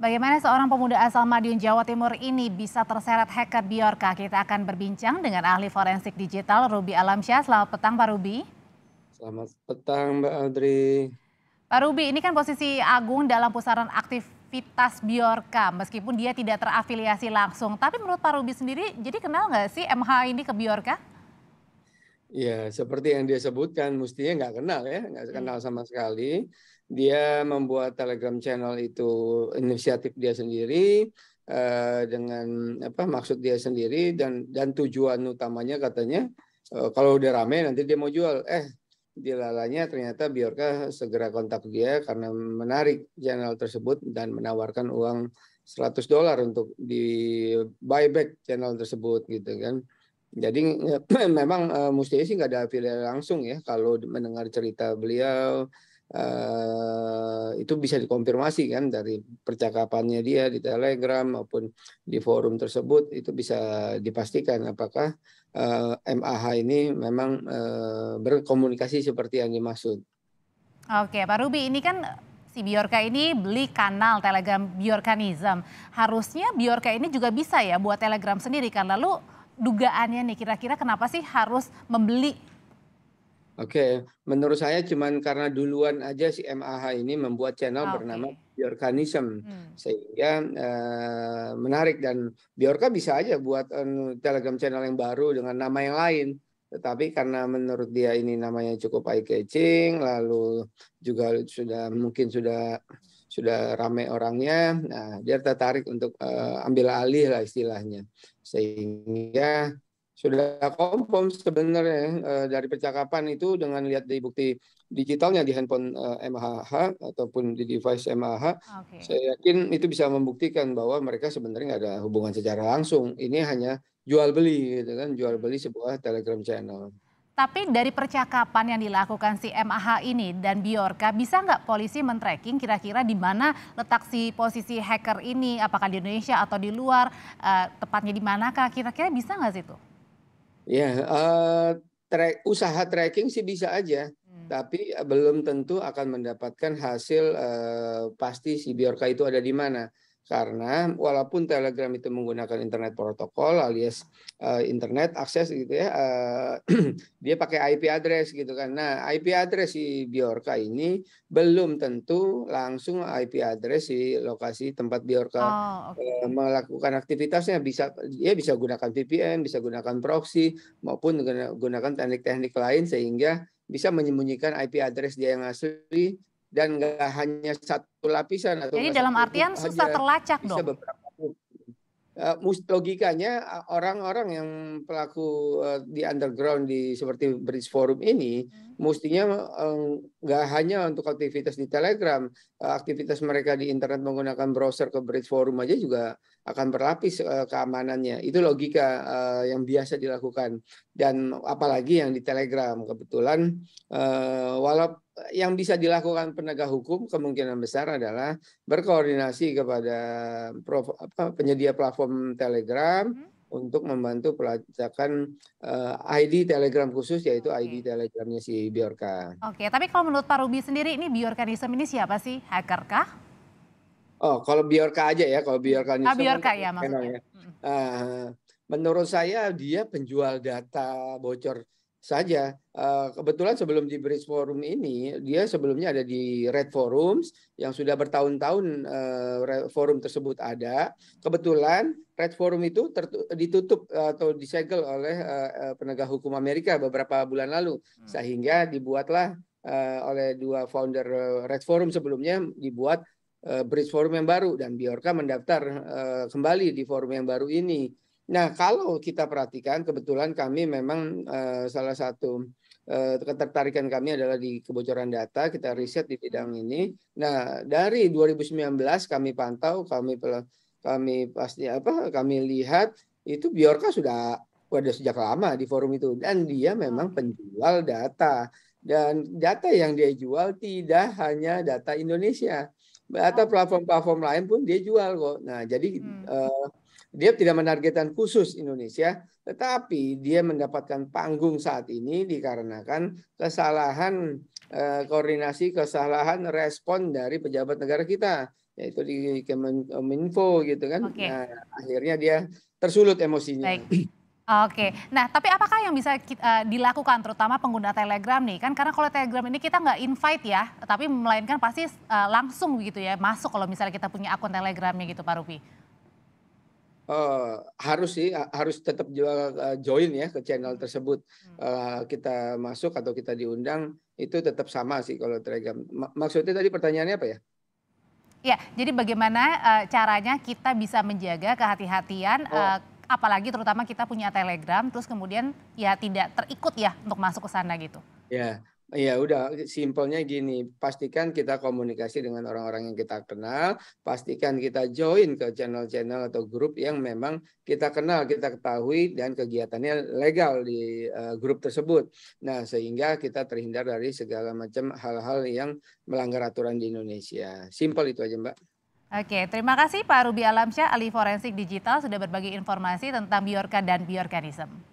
Bagaimana seorang pemuda asal Madiun, Jawa Timur ini bisa terseret hacker Biorka? Kita akan berbincang dengan ahli forensik digital Ruby Alamsyah. Selamat petang Pak Ruby. Selamat petang Mbak Audrey. Pak Ruby ini kan posisi Agung dalam pusaran aktivitas Biorka meskipun dia tidak terafiliasi langsung. Tapi menurut Pak Ruby sendiri, jadi kenal nggak sih MH ini ke Biorka? Ya, seperti yang dia sebutkan, mestinya nggak kenal ya, nggak hmm. kenal sama sekali. Dia membuat Telegram channel itu inisiatif dia sendiri eh, dengan apa maksud dia sendiri dan dan tujuan utamanya katanya eh, kalau udah rame nanti dia mau jual. Eh, dilalanya ternyata Biorka segera kontak dia karena menarik channel tersebut dan menawarkan uang 100 dolar untuk di buyback channel tersebut gitu kan jadi memang uh, mestinya sih nggak ada afiliasi langsung ya kalau mendengar cerita beliau uh, itu bisa dikonfirmasi kan dari percakapannya dia di Telegram maupun di forum tersebut itu bisa dipastikan apakah uh, eh, MAH ini memang uh, berkomunikasi seperti yang dimaksud. Oke, Pak Ruby ini kan si Biorka ini beli kanal Telegram Biorkanism. Harusnya Biorka ini juga bisa ya buat Telegram sendiri kan. Lalu dugaannya nih kira-kira kenapa sih harus membeli? Oke, menurut saya cuman karena duluan aja si MAH ini membuat channel oh, bernama Biorkanism hmm. sehingga uh, menarik dan Biorka bisa aja buat uh, Telegram channel yang baru dengan nama yang lain tetapi karena menurut dia ini namanya cukup eye catching, lalu juga sudah mungkin sudah sudah ramai orangnya, nah dia tertarik untuk uh, ambil alih lah istilahnya, sehingga sudah kompom sebenarnya uh, dari percakapan itu dengan lihat di bukti digitalnya di handphone uh, eh, MHH ataupun di device MHH, okay. saya yakin itu bisa membuktikan bahwa mereka sebenarnya nggak ada hubungan secara langsung. Ini hanya jual beli, gitu kan, jual beli sebuah Telegram channel. Tapi dari percakapan yang dilakukan si MAH ini dan Biorka, bisa nggak polisi men-tracking kira-kira di mana letak si posisi hacker ini? Apakah di Indonesia atau di luar? Uh, tepatnya di manakah? Kira-kira bisa nggak sih itu? Ya, uh, tra usaha tracking sih bisa aja, hmm. tapi eh, belum tentu akan mendapatkan hasil uh, pasti si biorka itu ada di mana karena walaupun Telegram itu menggunakan internet protokol alias uh, internet akses gitu ya uh, dia pakai IP address gitu kan nah IP address si Biorka ini belum tentu langsung IP address si lokasi tempat Biorka oh, eh, okay. uh, melakukan aktivitasnya bisa dia ya bisa gunakan VPN bisa gunakan proxy maupun gunakan teknik-teknik lain sehingga bisa menyembunyikan IP address dia yang asli dan nggak hanya satu lapisan atau jadi dalam artian susah terlacak dong beberapa. Uh, logikanya orang-orang yang pelaku uh, di underground di seperti Bridge Forum ini hmm mestinya eh, nggak hanya untuk aktivitas di Telegram, eh, aktivitas mereka di internet menggunakan browser ke Bridge Forum aja juga akan berlapis eh, keamanannya. Itu logika yang biasa dilakukan dan apalagi yang di Telegram kebetulan walau yang bisa dilakukan penegak hukum kemungkinan besar adalah berkoordinasi kepada penyedia platform Telegram. Hmm untuk membantu pelacakan uh, eh, ID Telegram khusus yaitu okay. ID Telegramnya si Biorka. Oke, okay, tapi kalau menurut Pak Ruby sendiri ini Biorkanism ini siapa sih? Hacker kah? Oh, kalau Biorka aja ya, kalau Biorka Ah, kan Biorka ya, ya maksudnya. Ya. Uh, menurut saya dia penjual data bocor saja. Eh, kebetulan sebelum di Bridge Forum ini, dia sebelumnya ada di Red Forums yang sudah bertahun-tahun eh, forum tersebut ada. Kebetulan Red Forum itu ditutup eh, atau disegel oleh penegak hukum Amerika beberapa bulan lalu, hmm. sehingga dibuatlah oleh dua founder Red Forum sebelumnya dibuat Bridge Forum yang baru dan Biorka mendaftar kembali di forum yang baru ini. Nah, kalau kita perhatikan, kebetulan kami memang uh, salah satu uh, ketertarikan kami adalah di kebocoran data, kita riset di bidang ini. Nah, dari 2019 kami pantau, kami kami pasti apa? Kami lihat itu Biorka sudah ada sejak lama di forum itu dan dia memang hmm. penjual data dan data yang dia jual tidak hanya data Indonesia atau platform-platform lain pun dia jual kok. Nah, jadi hmm. uh, dia tidak menargetkan khusus Indonesia, tetapi dia mendapatkan panggung saat ini dikarenakan kesalahan uh, koordinasi, kesalahan respon dari pejabat negara kita, yaitu di Kemeninfo gitu kan. Okay. Nah, akhirnya dia tersulut emosinya. Baik. Oke, nah tapi apakah yang bisa kita, uh, eh, dilakukan terutama pengguna Telegram nih kan karena kalau Telegram ini kita nggak invite ya, tapi melainkan pasti uh, langsung gitu ya masuk kalau misalnya kita punya akun Telegramnya gitu Pak Rupi. Uh, harus sih harus tetap juga join ya ke channel tersebut uh, kita masuk atau kita diundang itu tetap sama sih kalau Telegram. Maksudnya tadi pertanyaannya apa ya? Ya, jadi bagaimana uh, caranya kita bisa menjaga kehati-hatian oh. uh, apalagi terutama kita punya Telegram terus kemudian ya tidak terikut ya untuk masuk ke sana gitu. Ya, ya udah simpelnya gini, pastikan kita komunikasi dengan orang-orang yang kita kenal, pastikan kita join ke channel-channel atau grup yang memang kita kenal, kita ketahui dan kegiatannya legal di uh, grup tersebut. Nah, sehingga kita terhindar dari segala macam hal-hal yang melanggar aturan di Indonesia. Simpel itu aja, Mbak. Oke, terima kasih Pak Ruby Alamsyah, ahli forensik digital sudah berbagi informasi tentang Biorka dan biorganisme.